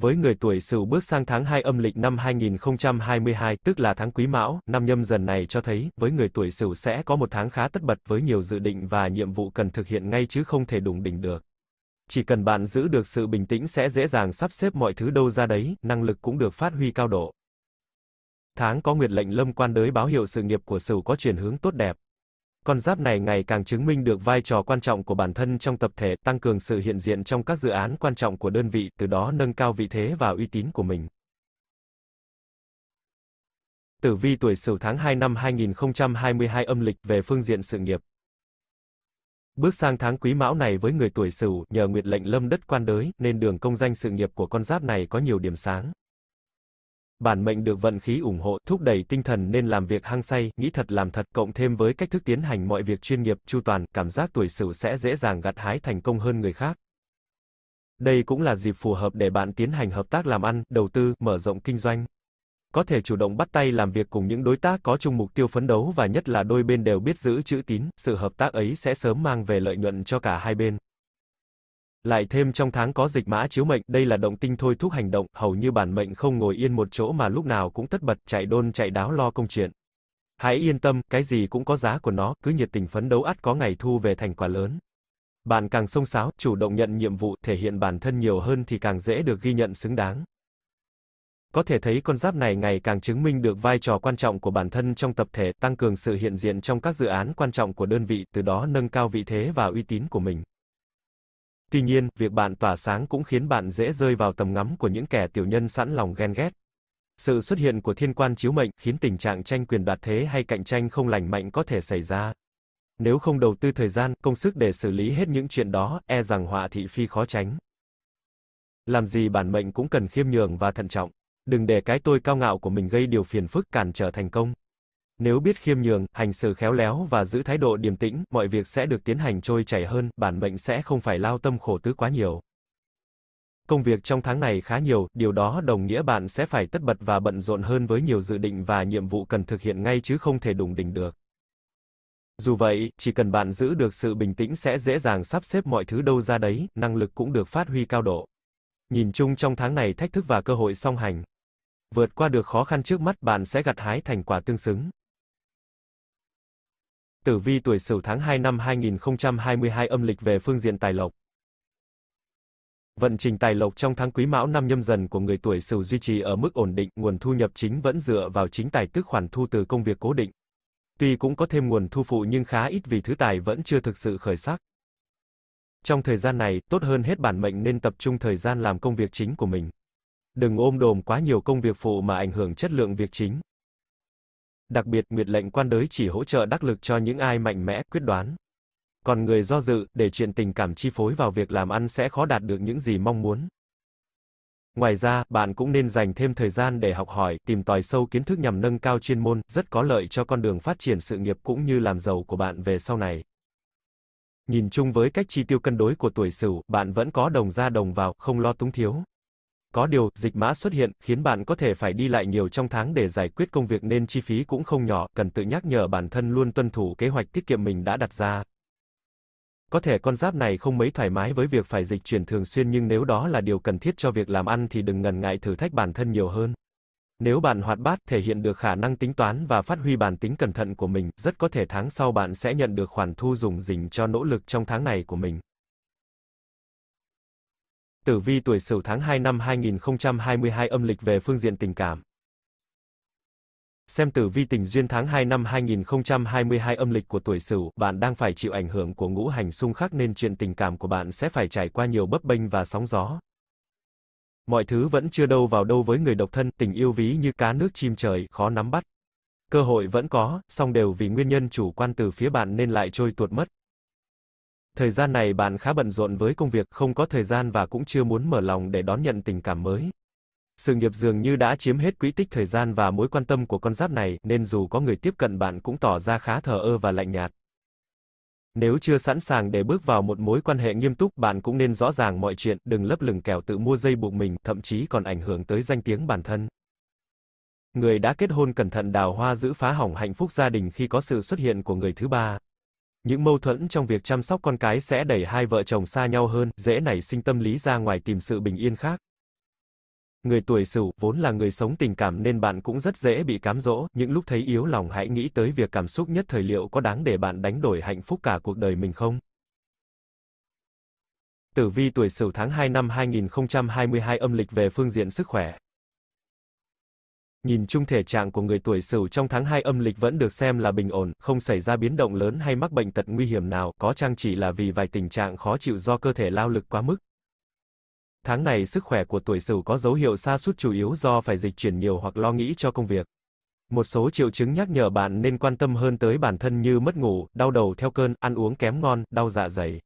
Với người tuổi Sửu bước sang tháng 2 âm lịch năm 2022, tức là tháng Quý Mão, năm nhâm dần này cho thấy, với người tuổi Sửu sẽ có một tháng khá tất bật với nhiều dự định và nhiệm vụ cần thực hiện ngay chứ không thể đủng đỉnh được. Chỉ cần bạn giữ được sự bình tĩnh sẽ dễ dàng sắp xếp mọi thứ đâu ra đấy, năng lực cũng được phát huy cao độ. Tháng có nguyệt lệnh lâm quan đới báo hiệu sự nghiệp của Sửu có chuyển hướng tốt đẹp. Con giáp này ngày càng chứng minh được vai trò quan trọng của bản thân trong tập thể, tăng cường sự hiện diện trong các dự án quan trọng của đơn vị, từ đó nâng cao vị thế và uy tín của mình. Tử vi tuổi Sửu tháng 2 năm 2022 âm lịch về phương diện sự nghiệp. Bước sang tháng Quý Mão này với người tuổi Sửu, nhờ nguyệt lệnh lâm đất quan đới, nên đường công danh sự nghiệp của con giáp này có nhiều điểm sáng bản mệnh được vận khí ủng hộ, thúc đẩy tinh thần nên làm việc hăng say, nghĩ thật làm thật, cộng thêm với cách thức tiến hành mọi việc chuyên nghiệp, chu toàn, cảm giác tuổi Sửu sẽ dễ dàng gặt hái thành công hơn người khác. Đây cũng là dịp phù hợp để bạn tiến hành hợp tác làm ăn, đầu tư, mở rộng kinh doanh. Có thể chủ động bắt tay làm việc cùng những đối tác có chung mục tiêu phấn đấu và nhất là đôi bên đều biết giữ chữ tín, sự hợp tác ấy sẽ sớm mang về lợi nhuận cho cả hai bên. Lại thêm trong tháng có dịch mã chiếu mệnh, đây là động tinh thôi thúc hành động, hầu như bản mệnh không ngồi yên một chỗ mà lúc nào cũng tất bật, chạy đôn chạy đáo lo công chuyện. Hãy yên tâm, cái gì cũng có giá của nó, cứ nhiệt tình phấn đấu ắt có ngày thu về thành quả lớn. Bạn càng sông sáo, chủ động nhận nhiệm vụ, thể hiện bản thân nhiều hơn thì càng dễ được ghi nhận xứng đáng. Có thể thấy con giáp này ngày càng chứng minh được vai trò quan trọng của bản thân trong tập thể, tăng cường sự hiện diện trong các dự án quan trọng của đơn vị, từ đó nâng cao vị thế và uy tín của mình. Tuy nhiên, việc bạn tỏa sáng cũng khiến bạn dễ rơi vào tầm ngắm của những kẻ tiểu nhân sẵn lòng ghen ghét. Sự xuất hiện của thiên quan chiếu mệnh khiến tình trạng tranh quyền đoạt thế hay cạnh tranh không lành mạnh có thể xảy ra. Nếu không đầu tư thời gian, công sức để xử lý hết những chuyện đó, e rằng họa thị phi khó tránh. Làm gì bản mệnh cũng cần khiêm nhường và thận trọng. Đừng để cái tôi cao ngạo của mình gây điều phiền phức cản trở thành công. Nếu biết khiêm nhường, hành xử khéo léo và giữ thái độ điềm tĩnh, mọi việc sẽ được tiến hành trôi chảy hơn, bản mệnh sẽ không phải lao tâm khổ tứ quá nhiều. Công việc trong tháng này khá nhiều, điều đó đồng nghĩa bạn sẽ phải tất bật và bận rộn hơn với nhiều dự định và nhiệm vụ cần thực hiện ngay chứ không thể đủng đỉnh được. Dù vậy, chỉ cần bạn giữ được sự bình tĩnh sẽ dễ dàng sắp xếp mọi thứ đâu ra đấy, năng lực cũng được phát huy cao độ. Nhìn chung trong tháng này thách thức và cơ hội song hành. Vượt qua được khó khăn trước mắt bạn sẽ gặt hái thành quả tương xứng tử vi tuổi Sửu tháng 2 năm 2022 âm lịch về phương diện tài lộc. Vận trình tài lộc trong tháng Quý Mão năm nhâm dần của người tuổi Sửu duy trì ở mức ổn định, nguồn thu nhập chính vẫn dựa vào chính tài tức khoản thu từ công việc cố định. Tuy cũng có thêm nguồn thu phụ nhưng khá ít vì thứ tài vẫn chưa thực sự khởi sắc. Trong thời gian này, tốt hơn hết bản mệnh nên tập trung thời gian làm công việc chính của mình. Đừng ôm đồm quá nhiều công việc phụ mà ảnh hưởng chất lượng việc chính. Đặc biệt, nguyệt lệnh quan đới chỉ hỗ trợ đắc lực cho những ai mạnh mẽ, quyết đoán. Còn người do dự, để chuyện tình cảm chi phối vào việc làm ăn sẽ khó đạt được những gì mong muốn. Ngoài ra, bạn cũng nên dành thêm thời gian để học hỏi, tìm tòi sâu kiến thức nhằm nâng cao chuyên môn, rất có lợi cho con đường phát triển sự nghiệp cũng như làm giàu của bạn về sau này. Nhìn chung với cách chi tiêu cân đối của tuổi Sửu, bạn vẫn có đồng ra đồng vào, không lo túng thiếu. Có điều, dịch mã xuất hiện, khiến bạn có thể phải đi lại nhiều trong tháng để giải quyết công việc nên chi phí cũng không nhỏ, cần tự nhắc nhở bản thân luôn tuân thủ kế hoạch tiết kiệm mình đã đặt ra. Có thể con giáp này không mấy thoải mái với việc phải dịch chuyển thường xuyên nhưng nếu đó là điều cần thiết cho việc làm ăn thì đừng ngần ngại thử thách bản thân nhiều hơn. Nếu bạn hoạt bát, thể hiện được khả năng tính toán và phát huy bản tính cẩn thận của mình, rất có thể tháng sau bạn sẽ nhận được khoản thu dùng dình cho nỗ lực trong tháng này của mình. Tử vi tuổi Sửu tháng 2 năm 2022 âm lịch về phương diện tình cảm. Xem tử vi tình duyên tháng 2 năm 2022 âm lịch của tuổi Sửu, bạn đang phải chịu ảnh hưởng của ngũ hành xung khắc nên chuyện tình cảm của bạn sẽ phải trải qua nhiều bấp bênh và sóng gió. Mọi thứ vẫn chưa đâu vào đâu với người độc thân, tình yêu ví như cá nước chim trời, khó nắm bắt. Cơ hội vẫn có, song đều vì nguyên nhân chủ quan từ phía bạn nên lại trôi tuột mất. Thời gian này bạn khá bận rộn với công việc, không có thời gian và cũng chưa muốn mở lòng để đón nhận tình cảm mới. Sự nghiệp dường như đã chiếm hết quỹ tích thời gian và mối quan tâm của con giáp này, nên dù có người tiếp cận bạn cũng tỏ ra khá thờ ơ và lạnh nhạt. Nếu chưa sẵn sàng để bước vào một mối quan hệ nghiêm túc, bạn cũng nên rõ ràng mọi chuyện, đừng lấp lửng kẻo tự mua dây buộc mình, thậm chí còn ảnh hưởng tới danh tiếng bản thân. Người đã kết hôn cẩn thận đào hoa giữ phá hỏng hạnh phúc gia đình khi có sự xuất hiện của người thứ ba. Những mâu thuẫn trong việc chăm sóc con cái sẽ đẩy hai vợ chồng xa nhau hơn, dễ nảy sinh tâm lý ra ngoài tìm sự bình yên khác. Người tuổi Sửu vốn là người sống tình cảm nên bạn cũng rất dễ bị cám dỗ, những lúc thấy yếu lòng hãy nghĩ tới việc cảm xúc nhất thời liệu có đáng để bạn đánh đổi hạnh phúc cả cuộc đời mình không? Tử vi tuổi Sửu tháng 2 năm 2022 âm lịch về phương diện sức khỏe. Nhìn chung thể trạng của người tuổi Sửu trong tháng 2 âm lịch vẫn được xem là bình ổn, không xảy ra biến động lớn hay mắc bệnh tật nguy hiểm nào, có chăng chỉ là vì vài tình trạng khó chịu do cơ thể lao lực quá mức. Tháng này sức khỏe của tuổi Sửu có dấu hiệu sa sút chủ yếu do phải dịch chuyển nhiều hoặc lo nghĩ cho công việc. Một số triệu chứng nhắc nhở bạn nên quan tâm hơn tới bản thân như mất ngủ, đau đầu theo cơn, ăn uống kém ngon, đau dạ dày.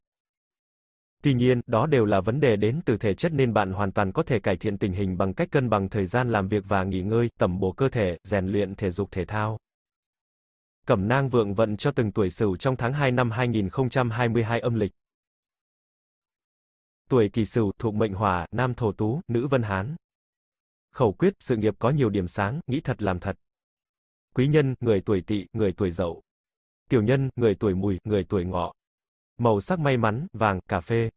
Tuy nhiên, đó đều là vấn đề đến từ thể chất nên bạn hoàn toàn có thể cải thiện tình hình bằng cách cân bằng thời gian làm việc và nghỉ ngơi, tầm bổ cơ thể, rèn luyện thể dục thể thao. Cẩm nang vượng vận cho từng tuổi Sửu trong tháng 2 năm 2022 âm lịch. Tuổi Kỷ Sửu thuộc mệnh Hỏa, nam Thổ Tú, nữ Vân Hán. Khẩu quyết: sự nghiệp có nhiều điểm sáng, nghĩ thật làm thật. Quý nhân: người tuổi Tỵ, người tuổi Dậu. Tiểu nhân: người tuổi Mùi, người tuổi Ngọ màu sắc may mắn, vàng, cà phê.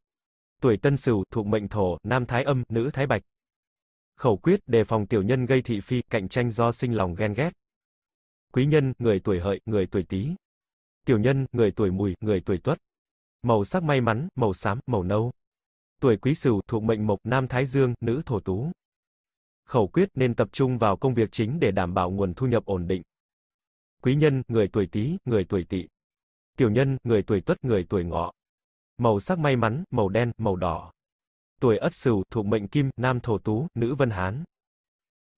Tuổi Tân Sửu thuộc mệnh Thổ, nam thái âm, nữ thái bạch. Khẩu quyết đề phòng tiểu nhân gây thị phi, cạnh tranh do sinh lòng ghen ghét. Quý nhân, người tuổi hợi, người tuổi tý. Tiểu nhân, người tuổi mùi, người tuổi tuất. Màu sắc may mắn, màu xám, màu nâu. Tuổi Quý Sửu thuộc mệnh Mộc, nam thái dương, nữ thổ tú. Khẩu quyết nên tập trung vào công việc chính để đảm bảo nguồn thu nhập ổn định. Quý nhân, người tuổi tý, người tuổi tỵ tiểu nhân, người tuổi tuất, người tuổi ngọ. Màu sắc may mắn, màu đen, màu đỏ. Tuổi ất sửu, thuộc mệnh kim, nam thổ tú, nữ vân hán.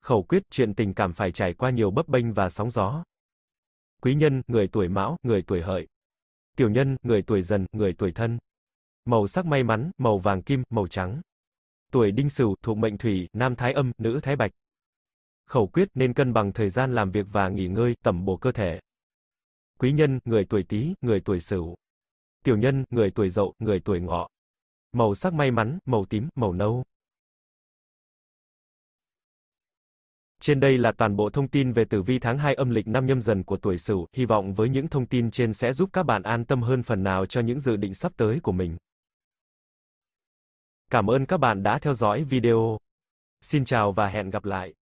Khẩu quyết, chuyện tình cảm phải trải qua nhiều bấp bênh và sóng gió. Quý nhân, người tuổi mão, người tuổi hợi. Tiểu nhân, người tuổi dần, người tuổi thân. Màu sắc may mắn, màu vàng kim, màu trắng. Tuổi đinh sửu, thuộc mệnh thủy, nam thái âm, nữ thái bạch. Khẩu quyết nên cân bằng thời gian làm việc và nghỉ ngơi, tẩm bổ cơ thể quý nhân, người tuổi Tý, người tuổi Sửu. Tiểu nhân, người tuổi Dậu, người tuổi Ngọ. Màu sắc may mắn, màu tím, màu nâu. Trên đây là toàn bộ thông tin về tử vi tháng 2 âm lịch năm nhâm dần của tuổi Sửu, hy vọng với những thông tin trên sẽ giúp các bạn an tâm hơn phần nào cho những dự định sắp tới của mình. Cảm ơn các bạn đã theo dõi video. Xin chào và hẹn gặp lại.